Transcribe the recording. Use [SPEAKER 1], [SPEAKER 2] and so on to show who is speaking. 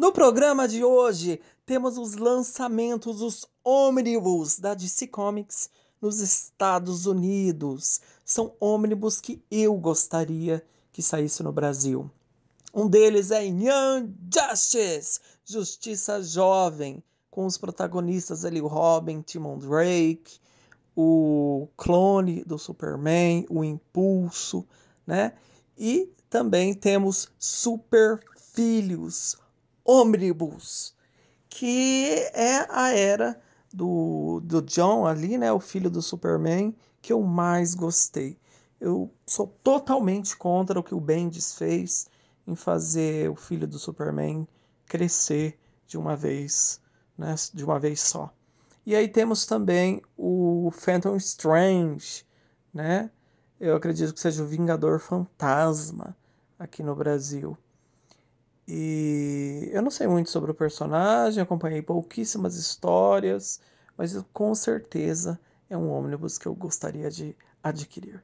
[SPEAKER 1] No programa de hoje, temos os lançamentos, os ônibus da DC Comics nos Estados Unidos. São ônibus que eu gostaria que saísse no Brasil. Um deles é Young Justice, Justiça Jovem, com os protagonistas ali, o Robin, Timon Drake, o clone do Superman, o Impulso, né? E também temos Super Filhos, ômnibus, que é a era do, do John ali, né, o filho do Superman, que eu mais gostei. Eu sou totalmente contra o que o Bendis fez em fazer o filho do Superman crescer de uma vez, né, de uma vez só. E aí temos também o Phantom Strange, né? Eu acredito que seja o Vingador Fantasma aqui no Brasil. E eu não sei muito sobre o personagem, acompanhei pouquíssimas histórias, mas com certeza é um ônibus que eu gostaria de adquirir.